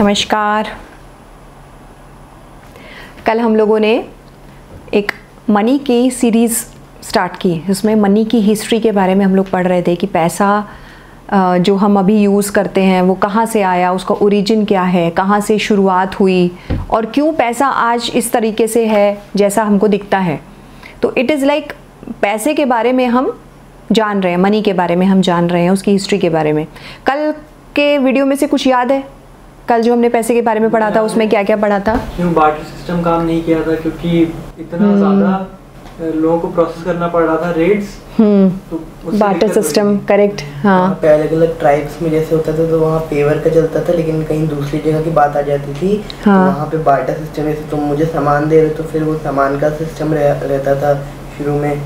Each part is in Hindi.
नमस्कार कल हम लोगों ने एक मनी की सीरीज़ स्टार्ट की उसमें मनी की हिस्ट्री के बारे में हम लोग पढ़ रहे थे कि पैसा जो हम अभी यूज़ करते हैं वो कहाँ से आया उसका ओरिजिन क्या है कहाँ से शुरुआत हुई और क्यों पैसा आज इस तरीके से है जैसा हमको दिखता है तो इट इज़ लाइक पैसे के बारे में हम जान रहे हैं मनी के बारे में हम जान रहे हैं उसकी हिस्ट्री के बारे में कल के वीडियो में से कुछ याद है कल जो हमने पैसे के बारे में पढ़ा था उसमें क्या क्या पढ़ा था क्यों बाटर सिस्टम काम नहीं किया था क्योंकि इतना हम्म। ज़्यादा लोगों को प्रोसेस करना पड़ रहा था रेट्स हम्म। तो बाटर सिस्टम करेक्ट हाँ पहले के अलग ट्राइब्स में जैसे होता था तो वहाँ पेवर का चलता था लेकिन कहीं दूसरी जगह की बात आ जाती थी तो हाँ। तो वहाँ पे बाटर सिस्टम जैसे तुम मुझे सामान दे रहे तो फिर वो सामान का सिस्टम रह, रहता था शुरू में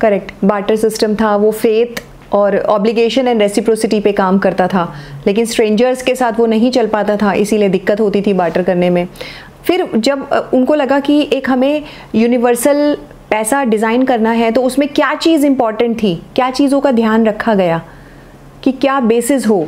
करेक्ट बाटर सिस्टम था वो फेथ और ऑब्लिगेशन एंड रेसिप्रोसिटी पे काम करता था लेकिन स्ट्रेंजर्स के साथ वो नहीं चल पाता था इसीलिए दिक्कत होती थी बाटर करने में फिर जब उनको लगा कि एक हमें यूनिवर्सल पैसा डिज़ाइन करना है तो उसमें क्या चीज़ इम्पॉर्टेंट थी क्या चीज़ों का ध्यान रखा गया कि क्या बेसिस हो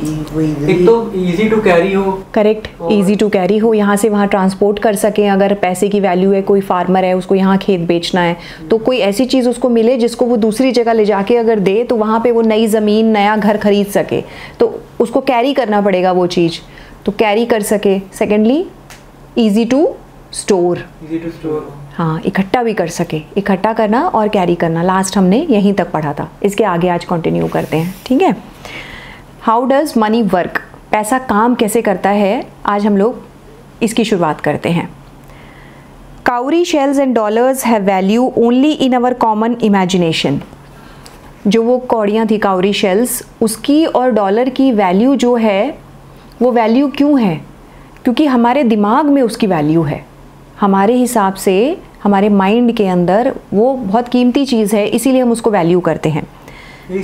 एक तो इजी टू कैरी हो करेक्ट इजी टू कैरी हो यहाँ से वहाँ ट्रांसपोर्ट कर सकें अगर पैसे की वैल्यू है कोई फार्मर है उसको यहाँ खेत बेचना है तो कोई ऐसी चीज़ उसको मिले जिसको वो दूसरी जगह ले जाके अगर दे तो वहाँ पे वो नई ज़मीन नया घर खरीद सके तो उसको कैरी करना पड़ेगा वो चीज़ तो कैरी कर सके secondly easy to store easy to store हाँ इकट्ठा भी कर सके इकट्ठा करना और कैरी करना लास्ट हमने यहीं तक पढ़ा था इसके आगे आज कंटिन्यू करते हैं ठीक है हाउ डज़ मनी वर्क पैसा काम कैसे करता है आज हम लोग इसकी शुरुआत करते हैं cowrie shells and dollars have value only in our common imagination जो वो कौड़ियाँ थी काउरी शेल्स उसकी और डॉलर की वैल्यू जो है वो वैल्यू क्यों है क्योंकि हमारे दिमाग में उसकी वैल्यू है हमारे हिसाब से हमारे माइंड के अंदर वो बहुत कीमती चीज़ है इसीलिए हम उसको वैल्यू करते हैं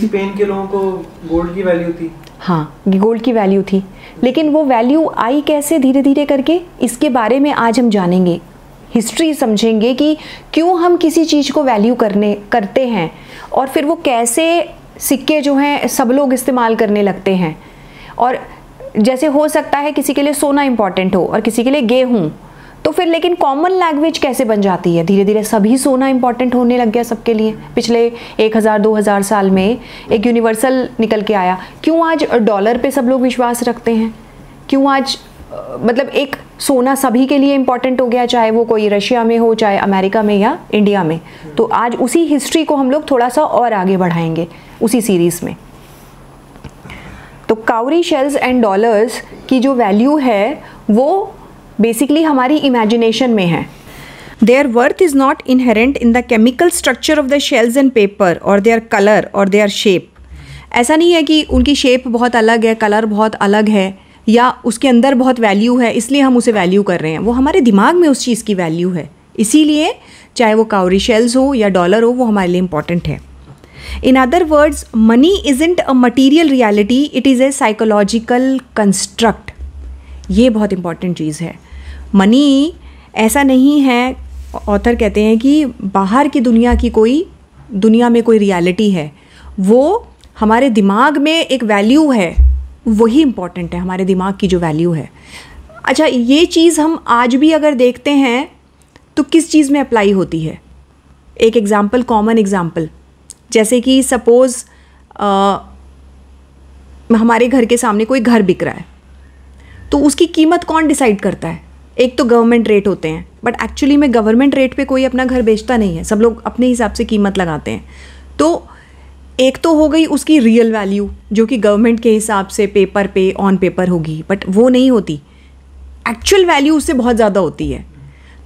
स्पेन के लोगों को गोल्ड की वैल्यू थी हाँ गोल्ड की वैल्यू थी लेकिन वो वैल्यू आई कैसे धीरे धीरे करके इसके बारे में आज हम जानेंगे हिस्ट्री समझेंगे कि क्यों हम किसी चीज़ को वैल्यू करने करते हैं और फिर वो कैसे सिक्के जो हैं सब लोग इस्तेमाल करने लगते हैं और जैसे हो सकता है किसी के लिए सोना इम्पॉर्टेंट हो और किसी के लिए गेहूँ तो फिर लेकिन कॉमन लैंग्वेज कैसे बन जाती है धीरे धीरे सभी सोना इंपॉर्टेंट होने लग गया सबके लिए पिछले एक हज़ार दो हज़ार साल में एक यूनिवर्सल निकल के आया क्यों आज डॉलर पे सब लोग विश्वास रखते हैं क्यों आज मतलब एक सोना सभी के लिए इंपॉर्टेंट हो गया चाहे वो कोई रशिया में हो चाहे अमेरिका में या इंडिया में तो आज उसी हिस्ट्री को हम लोग थोड़ा सा और आगे बढ़ाएंगे उसी सीरीज़ में तो काउरी शेल्स एंड डॉलर्स की जो वैल्यू है वो बेसिकली हमारी इमेजिनेशन में है is not inherent in the chemical structure of the shells the paper और दे आर कलर और दे आर शेप ऐसा नहीं है कि उनकी शेप बहुत अलग है कलर बहुत अलग है या उसके अंदर बहुत वैल्यू है इसलिए हम उसे वैल्यू कर रहे हैं वो हमारे दिमाग में उस चीज़ की वैल्यू है इसीलिए चाहे वो काउरी शेल्स हो या डॉलर हो वो हमारे लिए इम्पॉर्टेंट है in other words money isn't a material reality it is a psychological construct ये बहुत इंपॉर्टेंट चीज़ है मनी ऐसा नहीं है ऑथर कहते हैं कि बाहर की दुनिया की कोई दुनिया में कोई रियलिटी है वो हमारे दिमाग में एक वैल्यू है वही इम्पॉर्टेंट है हमारे दिमाग की जो वैल्यू है अच्छा ये चीज़ हम आज भी अगर देखते हैं तो किस चीज़ में अप्लाई होती है एक एग्ज़ाम्पल कॉमन एग्ज़ाम्पल जैसे कि सपोज़ हमारे घर के सामने कोई घर बिक रहा है तो उसकी कीमत कौन डिसाइड करता है एक तो गवर्नमेंट रेट होते हैं बट एक्चुअली में गवर्नमेंट रेट पे कोई अपना घर बेचता नहीं है सब लोग अपने हिसाब से कीमत लगाते हैं तो एक तो हो गई उसकी रियल वैल्यू जो कि गवर्नमेंट के हिसाब से पेपर पे ऑन पेपर होगी बट वो नहीं होती एक्चुअल वैल्यू उससे बहुत ज़्यादा होती है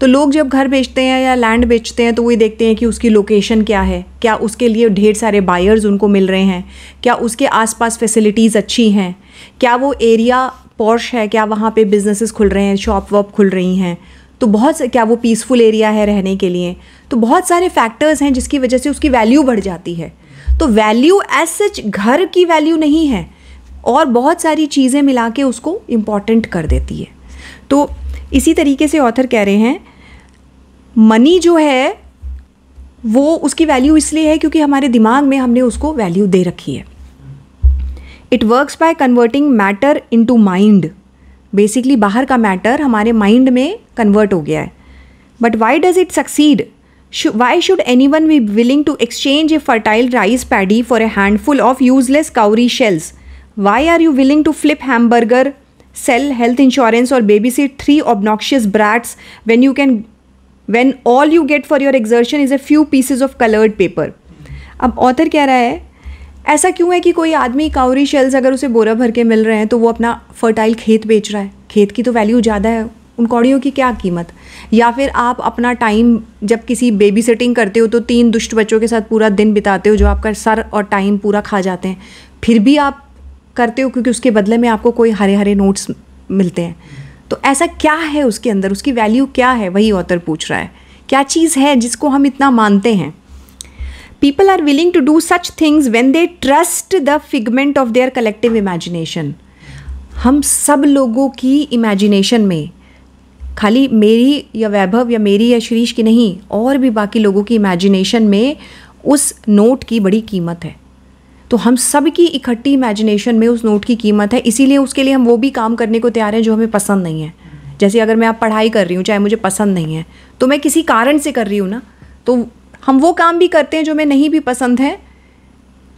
तो लोग जब घर बेचते हैं या लैंड बेचते हैं तो वो देखते हैं कि उसकी लोकेशन क्या है क्या उसके लिए ढेर सारे बायर्स उनको मिल रहे हैं क्या उसके आसपास फैसिलिटीज़ अच्छी हैं क्या वो एरिया पॉश है क्या वहाँ पे बिजनेसेस खुल रहे हैं शॉप वॉप खुल रही हैं तो बहुत क्या वो पीसफुल एरिया है रहने के लिए तो बहुत सारे फैक्टर्स हैं जिसकी वजह से उसकी वैल्यू बढ़ जाती है तो वैल्यू एज सच घर की वैल्यू नहीं है और बहुत सारी चीज़ें मिला के उसको इम्पॉर्टेंट कर देती है तो इसी तरीके से ऑथर कह रहे हैं मनी जो है वो उसकी वैल्यू इसलिए है क्योंकि हमारे दिमाग में हमने उसको वैल्यू दे रखी है it works by converting matter into mind basically बाहर का मैटर हमारे माइंड में कन्वर्ट हो गया है but why does it succeed why should any one be willing to exchange a fertile rice paddy for a handful of useless cowrie shells why are you willing to flip hamburgers sell health insurance और babysit three obnoxious brats when you can when all you get for your exertion is a few pieces of coloured paper अब ऑथर कह रहा है ऐसा क्यों है कि कोई आदमी काउरी शेल्स अगर उसे बोरा भर के मिल रहे हैं तो वो अपना फर्टाइल खेत बेच रहा है खेत की तो वैल्यू ज़्यादा है उन कौड़ियों की क्या कीमत या फिर आप अपना टाइम जब किसी बेबी सिटिंग करते हो तो तीन दुष्ट बच्चों के साथ पूरा दिन बिताते हो जो आपका सर और टाइम पूरा खा जाते हैं फिर भी आप करते हो क्योंकि उसके बदले में आपको कोई हरे हरे नोट्स मिलते हैं तो ऐसा क्या है उसके अंदर उसकी वैल्यू क्या है वही ऑथर पूछ रहा है क्या चीज़ है जिसको हम इतना मानते हैं people are willing to do such things when they trust the figment of their collective imagination हम सब लोगों की इमेजिनेशन में खाली मेरी या वैभव या मेरी या शीरीश की नहीं और भी बाकी लोगों की इमेजिनेशन में उस नोट की बड़ी कीमत है तो हम सब की इकट्ठी इमेजिनेशन में उस नोट की कीमत है इसीलिए उसके लिए हम वो भी काम करने को तैयार हैं जो हमें पसंद नहीं है जैसे अगर मैं आप पढ़ाई कर रही हूँ चाहे मुझे पसंद नहीं है तो मैं किसी कारण से कर रही हूँ ना तो हम वो काम भी करते हैं जो हमें नहीं भी पसंद है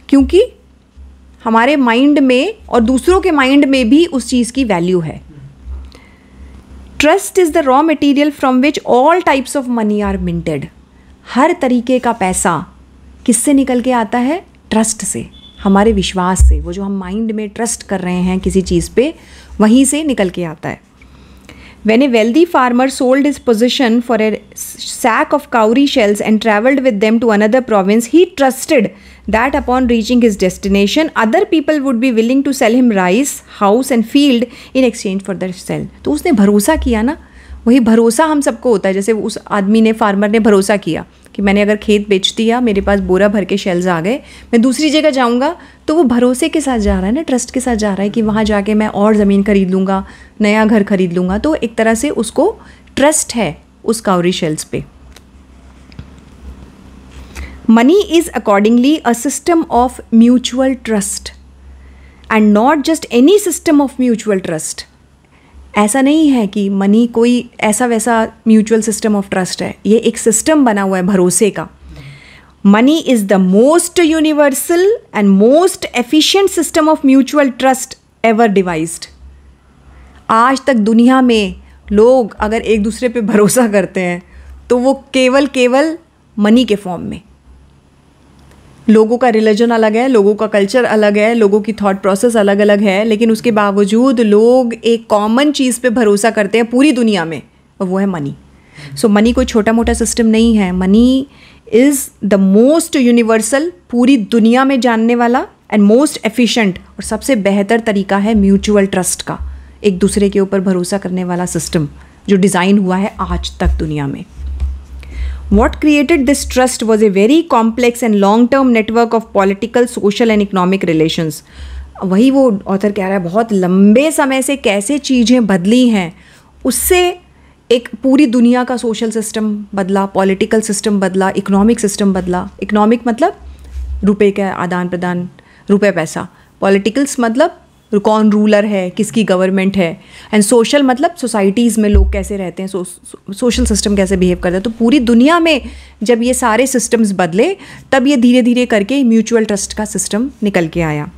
क्योंकि हमारे माइंड में और दूसरों के माइंड में भी उस चीज़ की वैल्यू है trust is the raw material from which all types of money are minted हर तरीके का पैसा किससे निकल के आता है ट्रस्ट से हमारे विश्वास से वो जो हम माइंड में ट्रस्ट कर रहे हैं किसी चीज़ पे वहीं से निकल के आता है when a wealthy farmer sold his possessions for a sack of cowrie shells and traveled with them to another province, he trusted that upon reaching his destination, other people would be willing to sell him rice, house and field in exchange for their shell. to usne bharosa kiya na वही भरोसा हम सबको होता है जैसे उस आदमी ने फार्मर ने भरोसा किया कि मैंने अगर खेत बेच दिया मेरे पास बोरा भर के शेल्स आ गए मैं दूसरी जगह जाऊंगा तो वो भरोसे के साथ जा रहा है ना ट्रस्ट के साथ जा रहा है कि वहाँ जाके मैं और ज़मीन खरीद लूँगा नया घर खरीद लूँगा तो एक तरह से उसको ट्रस्ट है उस कावरी शेल्स पे money is accordingly a system of mutual trust and not just any system of mutual trust ऐसा नहीं है कि मनी कोई ऐसा वैसा म्यूचुअल सिस्टम ऑफ ट्रस्ट है ये एक सिस्टम बना हुआ है भरोसे का money is the most universal and most efficient system of mutual trust ever devised आज तक दुनिया में लोग अगर एक दूसरे पे भरोसा करते हैं तो वो केवल केवल मनी के फॉर्म में लोगों का रिलीजन अलग है लोगों का कल्चर अलग है लोगों की थॉट प्रोसेस अलग अलग है लेकिन उसके बावजूद लोग एक कॉमन चीज़ पे भरोसा करते हैं पूरी दुनिया में और वो है मनी सो मनी कोई छोटा मोटा सिस्टम नहीं है money is the most universal पूरी दुनिया में जानने वाला एंड मोस्ट एफिशिएंट और सबसे बेहतर तरीका है म्यूचुअल ट्रस्ट का एक दूसरे के ऊपर भरोसा करने वाला सिस्टम जो डिज़ाइन हुआ है आज तक दुनिया में What created this trust was a very complex and long term network of political, social, and economic relations. वही वो ऑथर कह रहा है बहुत लंबे समय से कैसे चीज़ें बदली हैं उससे एक पूरी दुनिया का सोशल सिस्टम बदला पॉलिटिकल सिस्टम बदला इकोनॉमिक सिस्टम बदला इकोनॉमिक मतलब रुपए का आदान प्रदान रुपए पैसा पॉलिटिकल्स मतलब कौन रूलर है किसकी गवर्नमेंट है एंड सोशल मतलब सोसाइटीज़ में लोग कैसे रहते हैं सोशल सिस्टम कैसे बिहेव करते हैं तो पूरी दुनिया में जब ये सारे सिस्टम्स बदले तब ये धीरे धीरे करके म्यूचुअल ट्रस्ट का सिस्टम निकल के आया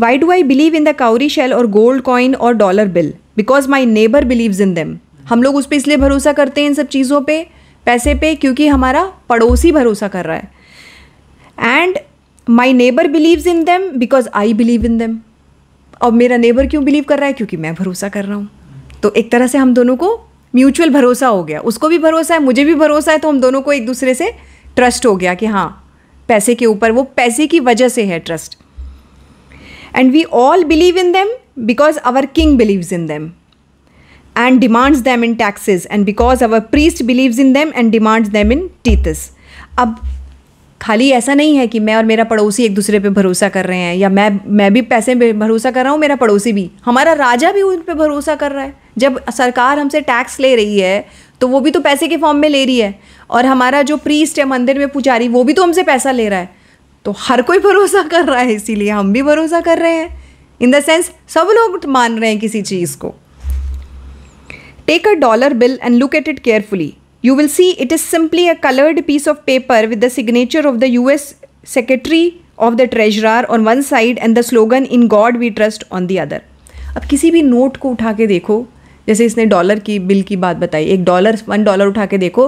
why do I believe in the cowrie shell और गोल्ड कॉइन और dollar bill because my neighbour believes in them हम लोग उस पर इसलिए भरोसा करते हैं इन सब चीज़ों पर पैसे पे क्योंकि हमारा पड़ोसी भरोसा कर रहा है and my neighbour believes in them because I believe in them और मेरा नेबर क्यों बिलीव कर रहा है क्योंकि मैं भरोसा कर रहा हूँ तो एक तरह से हम दोनों को म्यूचुअल भरोसा हो गया उसको भी भरोसा है मुझे भी भरोसा है तो हम दोनों को एक दूसरे से ट्रस्ट हो गया कि हाँ पैसे के ऊपर वो पैसे की वजह से है trust and we all believe in them because our king believes in them and demands them in taxes and because our priest believes in them and demands them in tithes अब खाली ऐसा नहीं है कि मैं और मेरा पड़ोसी एक दूसरे पे भरोसा कर रहे हैं या मैं मैं भी पैसे पे भरोसा कर रहा हूँ मेरा पड़ोसी भी हमारा राजा भी उन पर भरोसा कर रहा है जब सरकार हमसे टैक्स ले रही है तो वो भी तो पैसे के फॉर्म में ले रही है और हमारा जो प्रीस्ट है मंदिर में पुजारी वो भी तो हमसे पैसा ले रहा है तो हर कोई भरोसा कर रहा है इसीलिए हम भी भरोसा कर रहे हैं इन द सेंस सब लोग मान रहे हैं किसी चीज़ को take a dollar bill and look at it carefully You will see it is simply a colored piece of paper with the signature of the US Secretary of the Treasurer on one side and the slogan In God We Trust on the other. अब किसी भी नोट को उठा के देखो जैसे इसने डॉलर की बिल की बात बताई एक डॉलर वन डॉलर उठा के देखो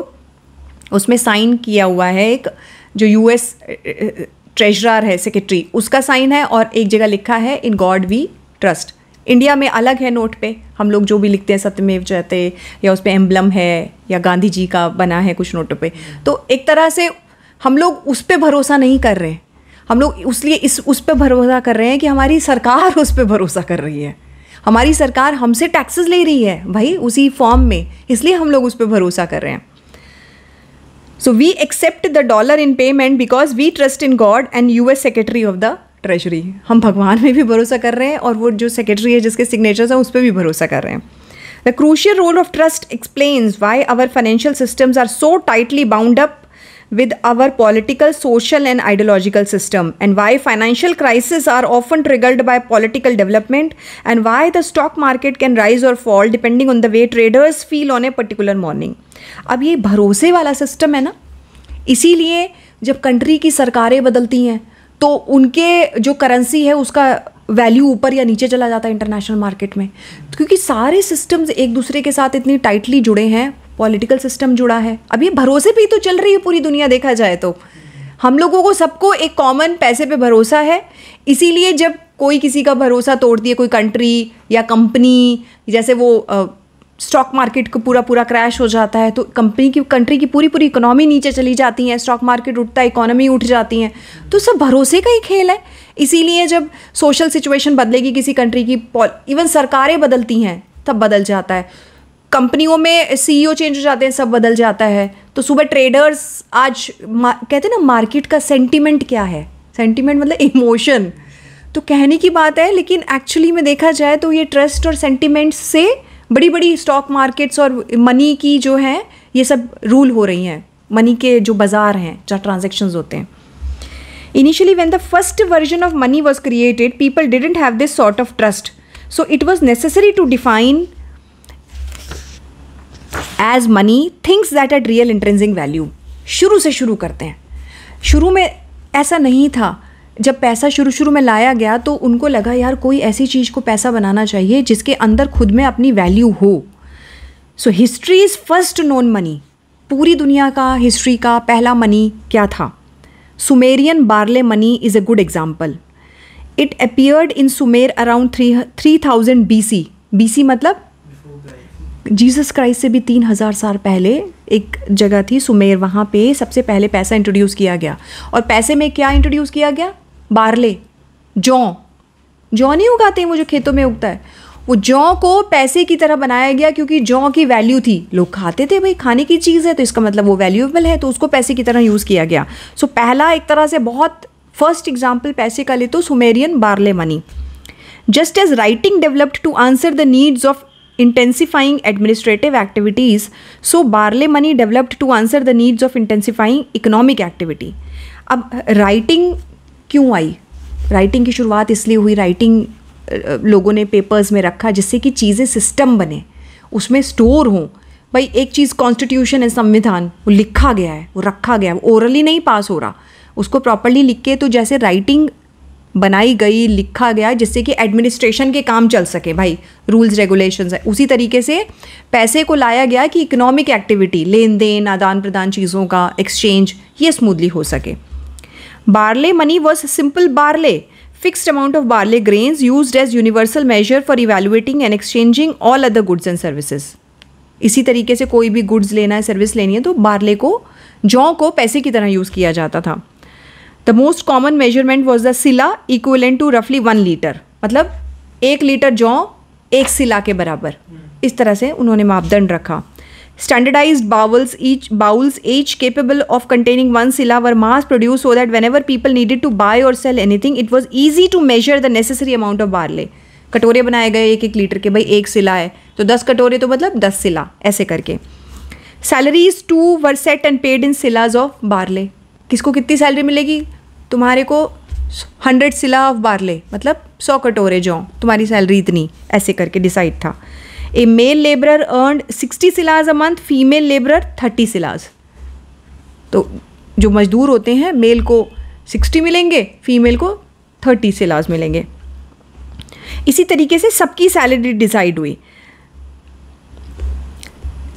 उसमें साइन किया हुआ है एक जो यूएस ट्रेजरार है सेक्रेटरी उसका साइन है और एक जगह लिखा है in God we trust India में अलग है नोट पे हम लोग जो भी लिखते हैं सत्यमेव जयते या उस पर एम्बलम है या गांधी जी का बना है कुछ नोटों पे तो एक तरह से हम लोग उस पर भरोसा नहीं कर रहे हम लोग उस इस उस पर भरोसा कर रहे हैं कि हमारी सरकार उस पर भरोसा कर रही है हमारी सरकार हमसे टैक्सेस ले रही है भाई उसी फॉर्म में इसलिए हम लोग उस पर भरोसा कर रहे हैं so we accept the dollar in payment because we trust in God and U S secretary of the treasury हम भगवान में भी भरोसा कर रहे हैं और वो जो सेक्रेटरी है जिसके सिग्नेचर्स हैं उस पर भी भरोसा कर रहे हैं the crucial role of trust explains why our financial systems are so tightly bound up with our political social and ideological system and why financial crisis are often triggered by political development and why the stock market can rise or fall depending on the way traders feel on a particular morning अब ये भरोसे वाला सिस्टम है ना इसीलिए जब कंट्री की सरकारें बदलती हैं तो उनके जो करेंसी है उसका वैल्यू ऊपर या नीचे चला जाता है इंटरनेशनल मार्केट में तो क्योंकि सारे सिस्टम्स एक दूसरे के साथ इतनी टाइटली जुड़े हैं पॉलिटिकल सिस्टम जुड़ा है अब ये भरोसे पे ही तो चल रही है पूरी दुनिया देखा जाए तो हम लोगों को सबको एक कॉमन पैसे पे भरोसा है इसीलिए जब कोई किसी का भरोसा तोड़ती है कोई कंट्री या कंपनी जैसे वो स्टॉक मार्केट को पूरा पूरा क्रैश हो जाता है तो कंपनी की कंट्री की पूरी पूरी इकोनॉमी नीचे चली जाती है स्टॉक मार्केट उठता है इकोनॉमी उठ जाती है तो सब भरोसे का ही खेल है इसीलिए जब सोशल सिचुएशन बदलेगी किसी कंट्री की इवन सरकारें बदलती हैं तब बदल जाता है कंपनियों में सीईओ चेंज हो जाते हैं सब बदल जाता है तो सुबह ट्रेडर्स आज कहते हैं ना मार्केट का सेंटिमेंट क्या है सेंटिमेंट मतलब इमोशन तो कहने की बात है लेकिन एक्चुअली में देखा जाए तो ये ट्रस्ट और सेंटिमेंट्स से बड़ी बड़ी स्टॉक मार्केट्स और मनी की जो है ये सब रूल हो रही हैं मनी के जो बाज़ार हैं जहाँ ट्रांजेक्शन्स होते हैं initially when the first version of money was created people didn't have this sort of trust so it was necessary to define as money things that had real intrinsic value शुरू से शुरू करते हैं शुरू में ऐसा नहीं था जब पैसा शुरू शुरू में लाया गया तो उनको लगा यार कोई ऐसी चीज़ को पैसा बनाना चाहिए जिसके अंदर खुद में अपनी वैल्यू हो so history is first known money पूरी दुनिया का हिस्ट्री का पहला मनी क्या था Sumerian barley money is a good example it appeared in Sumer around three three thousand B C B C मतलब जीसस क्राइस्ट से भी तीन हज़ार साल पहले एक जगह थी सुमेर वहाँ पे सबसे पहले पैसा इंट्रोड्यूस किया गया और पैसे में क्या इंट्रोड्यूस किया गया बारले जौ जौ नहीं उगाते हैं वो जो खेतों में उगता है वो जौ को पैसे की तरह बनाया गया क्योंकि जौ की वैल्यू थी लोग खाते थे भाई खाने की चीज़ है तो इसका मतलब वो वैल्यूएबल है तो उसको पैसे की तरह यूज़ किया गया सो पहला एक तरह से बहुत फर्स्ट एग्जाम्पल पैसे का ले तो Sumerian barley money just as writing developed to answer the needs of intensifying administrative activities so barley money developed to answer the needs of intensifying economic activity अब राइटिंग क्यों आई राइटिंग की शुरुआत इसलिए हुई राइटिंग लोगों ने पेपर्स में रखा जिससे कि चीज़ें सिस्टम बने उसमें स्टोर हों भाई एक चीज़ कॉन्स्टिट्यूशन है संविधान वो लिखा गया है वो रखा गया है वो ओरली नहीं पास हो रहा उसको प्रॉपरली लिख के तो जैसे राइटिंग बनाई गई लिखा गया जिससे कि एडमिनिस्ट्रेशन के काम चल सके भाई रूल्स रेगुलेशंस है उसी तरीके से पैसे को लाया गया कि इकोनॉमिक एक्टिविटी लेन देन आदान प्रदान चीज़ों का एक्सचेंज ये स्मूथली हो सके barley money was simple barley fixed amount of barley grains used as universal measure for evaluating and exchanging all other goods and services इसी तरीके से कोई भी गुड्स लेना है सर्विस लेनी है तो बार्ले को जौ को पैसे की तरह यूज़ किया जाता था the most common measurement was the sila equivalent to रफली वन लीटर मतलब एक लीटर जौ एक सिला के बराबर इस तरह से उन्होंने मापदंड रखा standardised bowls each bowls each capable of containing one sila were mass produced so that whenever people needed to buy or sell anything it was easy to measure the necessary amount of barley कटोरे बनाए गए एक एक लीटर के भाई एक सिला है तो दस कटोरे तो मतलब दस सिला ऐसे करके salaries too were set and paid in silas of barley किसको कितनी सैलरी मिलेगी तुम्हारे को हंड्रेड सिला ऑफ बारले मतलब सौ कटोरे जो तुम्हारी सैलरी इतनी ऐसे करके डिसाइड था a male labour earn 60 silas a month female labourer 30 silas तो जो मजदूर होते हैं मेल को 60 मिलेंगे फीमेल को 30 सिलाज मिलेंगे इसी तरीके से सबकी सैलरी डिसाइड हुई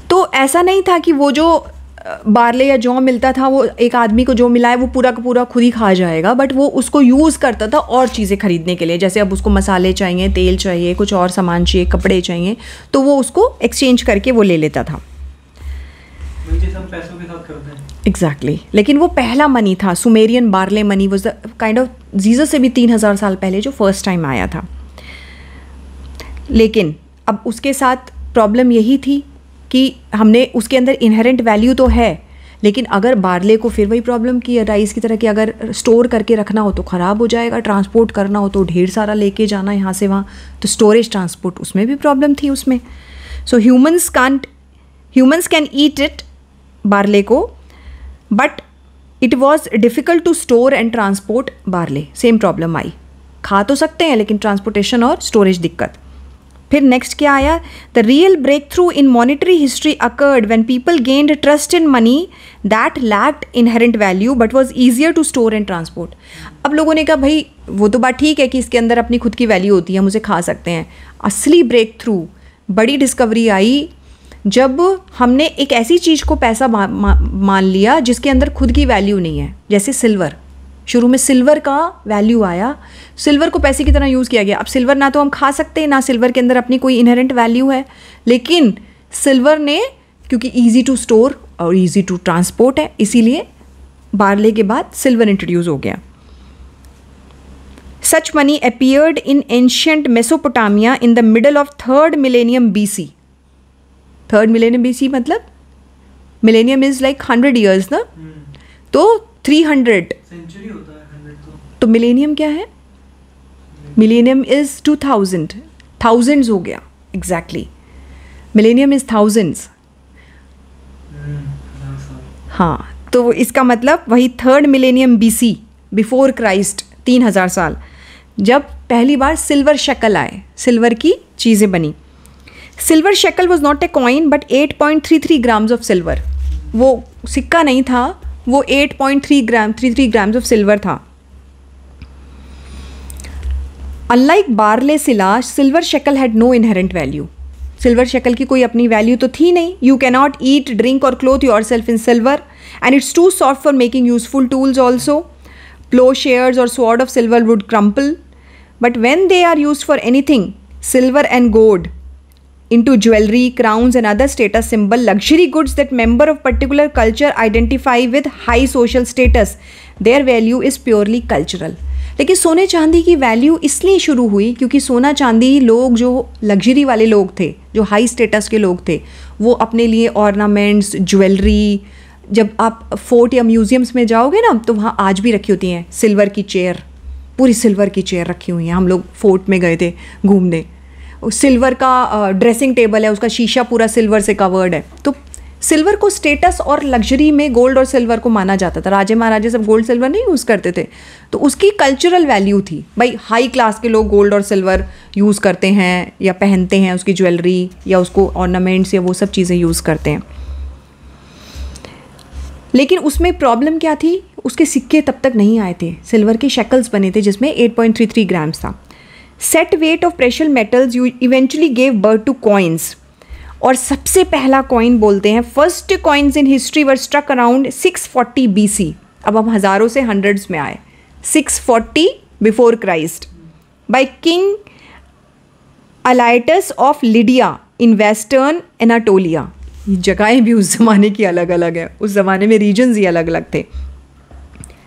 तो ऐसा नहीं था कि वो जो बारले या जौ मिलता था वो एक आदमी को जो मिला है वो पूरा का पूरा खुद ही खा जाएगा बट वो उसको यूज़ करता था और चीज़ें खरीदने के लिए जैसे अब उसको मसाले चाहिए तेल चाहिए कुछ और सामान चाहिए कपड़े चाहिए तो वो उसको एक्सचेंज करके वो ले लेता था एग्जैक्टली exactly. लेकिन वो पहला मनी था Sumerian barley money was the kind of Jesus से भी तीन हज़ार साल पहले जो फर्स्ट टाइम आया था लेकिन अब उसके साथ प्रॉब्लम यही थी कि हमने उसके अंदर इनहेरेंट वैल्यू तो है लेकिन अगर बारले को फिर वही प्रॉब्लम की है राइस की तरह की अगर स्टोर करके रखना हो तो ख़राब हो जाएगा ट्रांसपोर्ट करना हो तो ढेर सारा लेके जाना यहाँ से वहाँ तो स्टोरेज ट्रांसपोर्ट उसमें भी प्रॉब्लम थी उसमें so humans can't humans can eat it barley को but it was difficult to store and transport barley same problem आई खा तो सकते हैं लेकिन ट्रांसपोर्टेशन और स्टोरेज दिक्कत फिर नेक्स्ट क्या आया the real breakthrough in monetary history occurred when people gained trust in money that lacked inherent value but was easier to store and transport अब लोगों ने कहा भाई वो तो बात ठीक है कि इसके अंदर अपनी खुद की वैल्यू होती है हम उसे खा सकते हैं असली ब्रेक थ्रू बड़ी डिस्कवरी आई जब हमने एक ऐसी चीज़ को पैसा मान लिया जिसके अंदर खुद की वैल्यू नहीं है जैसे सिल्वर शुरू में सिल्वर का वैल्यू आया सिल्वर को पैसे की तरह यूज़ किया गया अब सिल्वर ना तो हम खा सकते हैं ना सिल्वर के अंदर अपनी कोई इनहेरेंट वैल्यू है लेकिन सिल्वर ने क्योंकि ईजी टू स्टोर और ईजी टू ट्रांसपोर्ट है इसीलिए बारले के बाद सिल्वर इंट्रोड्यूस हो गया such money appeared in ancient Mesopotamia in the middle of third millennium BC third millennium BC मतलब millennium is like hundred years ना hmm. तो थ्री हंड्रेड सेंचुरी होता है हंड्रेड तो तो मिलेनियम क्या है millennium is two thousand thousands हो गया एग्जैक्टली मिलेनियम इज़ थाउजेंड्स हाँ तो इसका मतलब वही third millennium BC before Christ तीन हज़ार साल जब पहली बार सिल्वर शक्ल आए सिल्वर की चीज़ें बनी silver shekel was not a coin but eight point three three grams of silver वो सिक्का नहीं था वो 8.3 gram three three grams of silver था unlike barley silas silver shekels had no inherent value silver shekel की कोई अपनी वैल्यू तो थी नहीं you cannot eat drink or clothe yourself in silver and it's too soft for making useful tools also ploughshares or sword of silver would crumple but when they are used for anything silver and gold into jewelry, crowns and other status symbol luxury goods that member of particular culture identify with high social status. Their value is purely cultural. लेकिन सोने चांदी की वैल्यू इसलिए शुरू हुई क्योंकि सोना चांदी लोग जो लग्जरी वाले लोग थे जो हाई स्टेटस के लोग थे वो अपने लिए ऑर्नामेंट्स ज्वेलरी जब आप फोर्ट या म्यूजियम्स में जाओगे ना तो वहाँ आज भी रखी होती हैं सिल्वर की चेयर पूरी सिल्वर की चेयर रखी हुई हैं हम लोग फोर्ट में गए थे घूमने सिल्वर का ड्रेसिंग टेबल है उसका शीशा पूरा सिल्वर से कवर्ड है तो सिल्वर को स्टेटस और लग्जरी में गोल्ड और सिल्वर को माना जाता था राजे महाराजे सब गोल्ड सिल्वर नहीं यूज़ करते थे तो उसकी कल्चरल वैल्यू थी भाई हाई क्लास के लोग गोल्ड और सिल्वर यूज़ करते हैं या पहनते हैं उसकी ज्वेलरी या उसको ऑर्नामेंट्स या वो सब चीज़ें यूज़ करते हैं लेकिन उसमें प्रॉब्लम क्या थी उसके सिक्के तब तक नहीं आए थे सिल्वर के शक्ल्स बने थे जिसमें 8.33 ग्राम्स था set weight of precious metals you eventually gave birth to coins और सबसे पहला कॉइन बोलते हैं first coins in history were struck around 640 C अब हम हज़ारों से हंड्रेड्स में आए 640 before Christ by king Alyattes of Lydia in western Anatolia जगहें भी उस ज़माने की अलग अलग है उस ज़माने में रीजन्स ही अलग अलग थे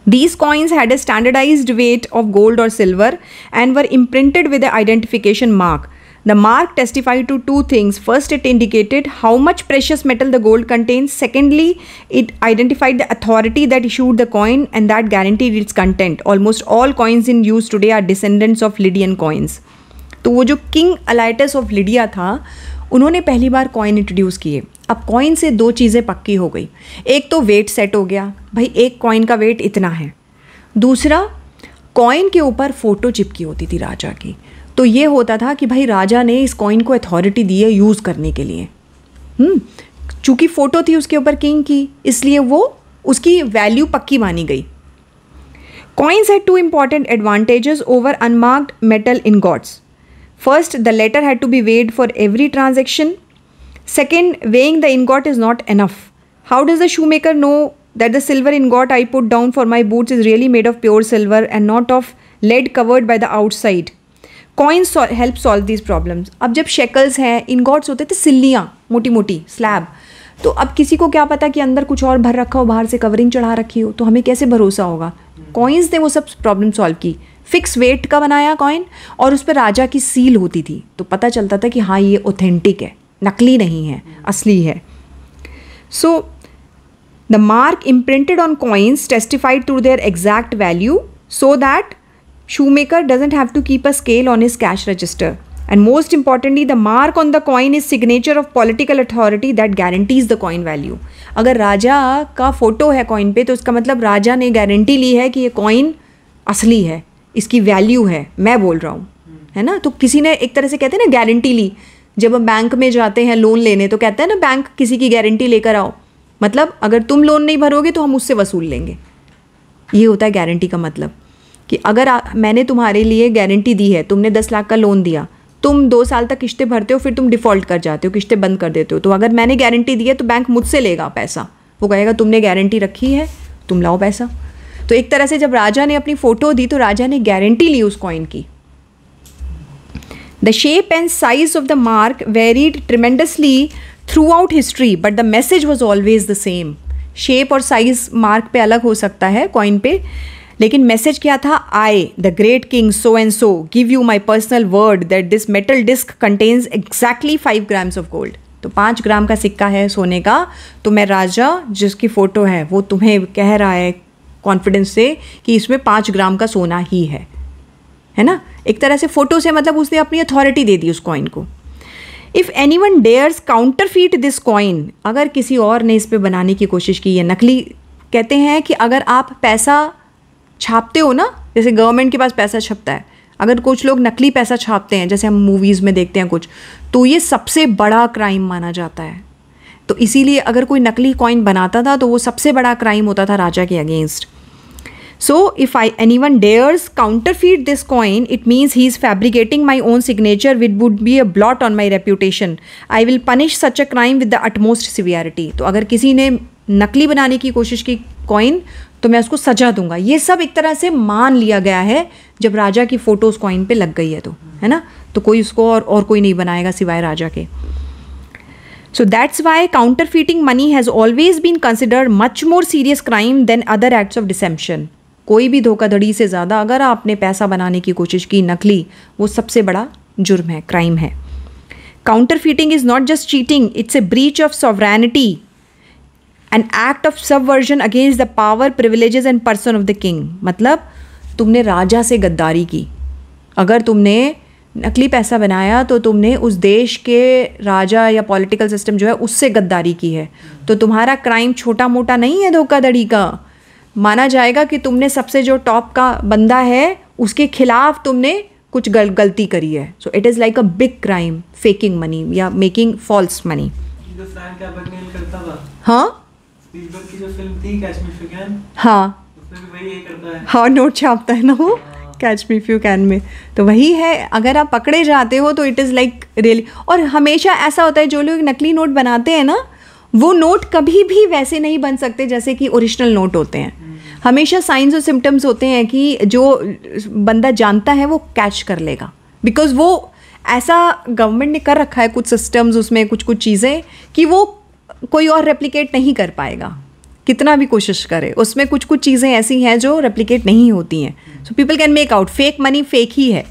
These coins had a standardized weight of gold or silver and were imprinted with the identification mark. The mark testified to two things. First, it indicated how much precious metal the gold contains. Secondly, it identified the authority that issued the coin and that guaranteed its content. Almost all coins in use today are descendants of Lydian coins. तो वो जो किंग अलाइटस ऑफ लिडिया था उन्होंने पहली बार कॉइन इंट्रोड्यूस किए अब कॉइन से दो चीज़ें पक्की हो गई एक तो वेट सेट हो गया भाई एक कॉइन का वेट इतना है दूसरा कॉइन के ऊपर फ़ोटो चिपकी होती थी राजा की तो ये होता था कि भाई राजा ने इस कॉइन को अथॉरिटी दी है यूज़ करने के लिए हम्म, चूँकि फ़ोटो थी उसके ऊपर किंग की इसलिए वो उसकी वैल्यू पक्की मानी गई coins had two important advantages over unmarked metal in ingots First, the letter had to be weighed for every transaction. Second, weighing the ingot is not enough. How does the shoemaker know that the silver ingot I put down for my boots is really made of pure silver and not of lead covered by the outside? Coin help solve these problems अब जब शेकल्स हैं इनगॉट्स होते थे सिल्लियाँ मोटी मोटी स्लैब तो अब किसी को क्या पता कि अंदर कुछ और भर रखा हो बाहर से कवरिंग चढ़ा रखी हो तो हमें कैसे भरोसा होगा कॉइन्स ने वो सब प्रॉब्लम सॉल्व की फिक्स वेट का बनाया कॉइन और उस पर राजा की सील होती थी तो पता चलता था कि हाँ ये ऑथेंटिक है नकली नहीं है हम्म। असली है so the mark imprinted on coins testified through their exact value so that shoemaker doesn't have to keep a scale on his cash register and most importantly the mark on the coin is signature of political authority that guarantees the coin value अगर राजा का फोटो है कॉइन पे तो उसका मतलब राजा ने गारंटी ली है कि ये कॉइन असली है इसकी वैल्यू है मैं बोल रहा हूँ है ना तो किसी ने एक तरह से कहते हैं ना गारंटी ली जब हम बैंक में जाते हैं लोन लेने तो कहते हैं ना बैंक किसी की गारंटी लेकर आओ मतलब अगर तुम लोन नहीं भरोगे तो हम उससे वसूल लेंगे ये होता है गारंटी का मतलब कि अगर आ, मैंने तुम्हारे लिए गारंटी दी है तुमने दस लाख का लोन दिया तुम दो साल तक किश्तें भरते हो फिर तुम डिफ़ॉल्ट कर जाते हो किश्तें बंद कर देते हो तो अगर मैंने गारंटी दी है तो बैंक मुझसे लेगा पैसा वो कहेगा तुमने गारंटी रखी है तुम लाओ पैसा तो एक तरह से जब राजा ने अपनी फ़ोटो दी तो राजा ने गारंटी ली उस कॉइन की the shape and size of the mark varied tremendously throughout history but the message was always the same shape और साइज मार्क पे अलग हो सकता है कॉइन पे लेकिन मैसेज क्या था I the great king so and so give you my personal word that this metal disc contains exactly five grams of gold तो पाँच ग्राम का सिक्का है सोने का तो मैं राजा जिसकी फ़ोटो है वो तुम्हें कह रहा है कॉन्फिडेंस से कि इसमें पाँच ग्राम का सोना ही है है ना एक तरह से फोटो से मतलब उसने अपनी अथॉरिटी दे दी उस कॉइन को if anyone dares counterfeit this coin अगर किसी और ने इस पर बनाने की कोशिश की है नकली कहते हैं कि अगर आप पैसा छापते हो ना जैसे गवर्नमेंट के पास पैसा छपता है अगर कुछ लोग नकली पैसा छापते हैं जैसे हम मूवीज़ में देखते हैं कुछ तो ये सबसे बड़ा क्राइम माना जाता है तो इसीलिए अगर कोई नकली कॉइन बनाता था तो वो सबसे बड़ा क्राइम होता था राजा के against so if I anyone dares counterfeit this coin it means he is fabricating my own signature with would be a blot on my reputation I will punish such a crime with the utmost severity तो अगर किसी ने नकली बनाने की कोशिश की कॉइन तो मैं उसको सजा दूंगा ये सब एक तरह से मान लिया गया है जब राजा की फोटो उस कॉइन पर लग गई है तो है ना तो कोई उसको और और कोई नहीं बनाएगा सिवाय राजा के so that's why counterfeiting money has always been considered much more serious crime than other acts of deception कोई भी धोखाधड़ी से ज़्यादा अगर आपने पैसा बनाने की कोशिश की नकली वो सबसे बड़ा जुर्म है क्राइम है counterfeiting is not just cheating it's a breach of sovereignty an act of subversion against the power privilege and person of the king मतलब तुमने राजा से गद्दारी की अगर तुमने नकली पैसा बनाया तो तुमने उस देश के राजा या पॉलिटिकल सिस्टम जो है उससे गद्दारी की है तो तुम्हारा क्राइम छोटा मोटा नहीं है धोखाधड़ी का माना जाएगा कि तुमने सबसे जो टॉप का बंदा है उसके खिलाफ तुमने कुछ गल गलती करी है so it is like a big crime faking money या मेकिंग फॉल्स मनी हाँ हाँ हाँ नोट छापता है ना वो कैच मी फ्यू कैन में तो वही है अगर आप पकड़े जाते हो तो इट इज़ लाइक रियली और हमेशा ऐसा होता है जो लोग नकली नोट बनाते हैं ना वो नोट कभी भी वैसे नहीं बन सकते जैसे कि ओरिजिनल नोट होते हैं हमेशा साइंस और सिम्टम्स होते हैं कि जो बंदा जानता है वो कैच कर लेगा बिकॉज वो ऐसा गवर्नमेंट ने कर रखा है कुछ सिस्टम्स उसमें कुछ कुछ चीज़ें कि वो कोई और रेप्लीकेट नहीं कर पाएगा कितना भी कोशिश करे उसमें कुछ कुछ चीज़ें ऐसी हैं जो रेप्लीकेट नहीं होती हैं so people can make out fake money fake ही है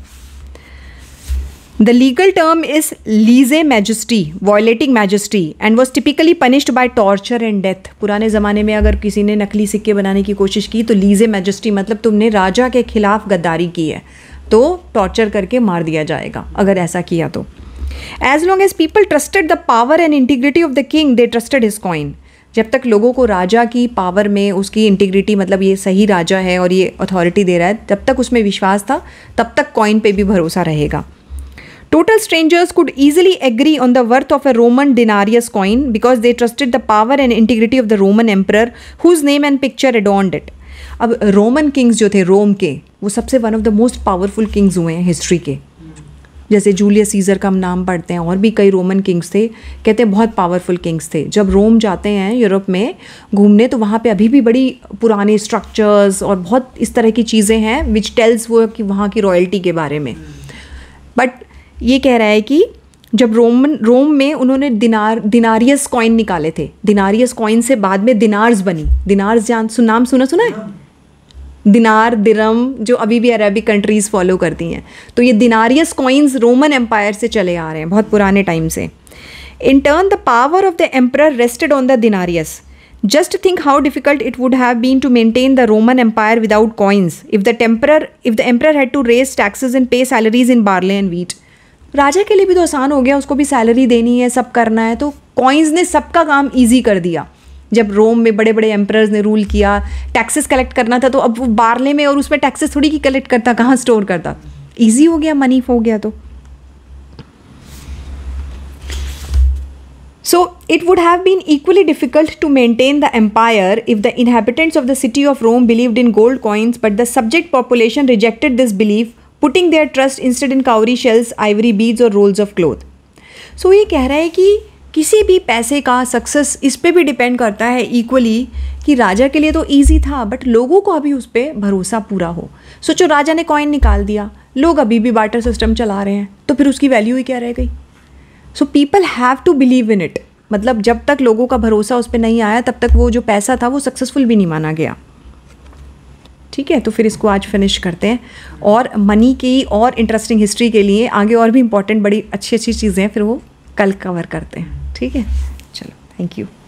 The legal term is lese majesty violating majesty and was typically punished by torture and death पुराने ज़माने में अगर किसी ने नकली सिक्के बनाने की कोशिश की तो लीजे मैजिस्ट्री मतलब तुमने राजा के खिलाफ गद्दारी की है तो टॉर्चर करके मार दिया जाएगा अगर ऐसा किया तो as long as people trusted the power and integrity of the king they trusted his coin जब तक लोगों को राजा की पावर में उसकी इंटीग्रिटी मतलब ये सही राजा है और ये अथॉरिटी दे रहा है जब तक उसमें विश्वास था तब तक कॉइन पे भी भरोसा रहेगा Total strangers could easily agree on the worth of a Roman denarius coin because they trusted the power and integrity of the Roman emperor whose name and picture adorned it. अब रोमन किंग्स जो थे रोम के वो सबसे one of the most powerful kings हुए हैं हिस्ट्री के जैसे जूलियस सीजर का हम नाम पढ़ते हैं और भी कई रोमन किंग्स थे कहते हैं बहुत पावरफुल किंग्स थे जब रोम जाते हैं यूरोप में घूमने तो वहाँ पे अभी भी बड़ी पुराने स्ट्रक्चर्स और बहुत इस तरह की चीज़ें हैं विच टेल्स वो कि वहाँ की रॉयल्टी के बारे में hmm. ये कह रहा है कि जब रोमन रोम में उन्होंने दिनार दिनारियस कॉइन निकाले थे दिनारियस कॉइन से बाद में दिनार्स बनी दिनार्स जान सुन नाम सुना सुना है दिनार दिरम जो अभी भी अरबिक कंट्रीज़ फॉलो करती हैं तो ये दिनारियस कॉइन्स रोमन एम्पायर से चले आ रहे हैं बहुत पुराने टाइम से in turn the power of the emperor rested on the denarius just think how difficult it would have been to maintain the Roman empire without coins if the temper if the emperor had to raise taxes and pay salaries in barley and wheat राजा के लिए भी तो आसान हो गया उसको भी सैलरी देनी है सब करना है तो कॉइन्स ने सबका काम ईजी कर दिया जब रोम में बड़े बड़े एम्प्रर्स ने रूल किया टैक्सेस कलेक्ट करना था तो अब वो बारले में और उसमें टैक्सेस थोड़ी की कलेक्ट करता कहाँ स्टोर करता ईजी हो गया मनी हो गया तो so it would have been equally difficult to maintain the empire if the inhabitants of the city of Rome believed in gold coins but the subject population rejected this belief putting their trust instead in cowrie shells ivory beads और रोल्स ऑफ क्लोथ सो ये कह रहा है कि किसी भी पैसे का सक्सेस इस पर भी डिपेंड करता है इक्वली कि राजा के लिए तो ईजी था बट लोगों को अभी उस पर भरोसा पूरा हो सोचो राजा ने कॉइन निकाल दिया लोग अभी भी बाटर सिस्टम चला रहे हैं तो फिर उसकी वैल्यू ही क्या रह गई so people have to believe in it मतलब जब तक लोगों का भरोसा उस पर नहीं आया तब तक वो जो पैसा था वो सक्सेसफुल भी नहीं माना गया ठीक है तो फिर इसको आज फिनिश करते हैं और मनी की और इंटरेस्टिंग हिस्ट्री के लिए आगे और भी इम्पॉर्टेंट बड़ी अच्छी अच्छी चीज़ें हैं फिर वो कल कवर करते हैं ठीक है चलो थैंक यू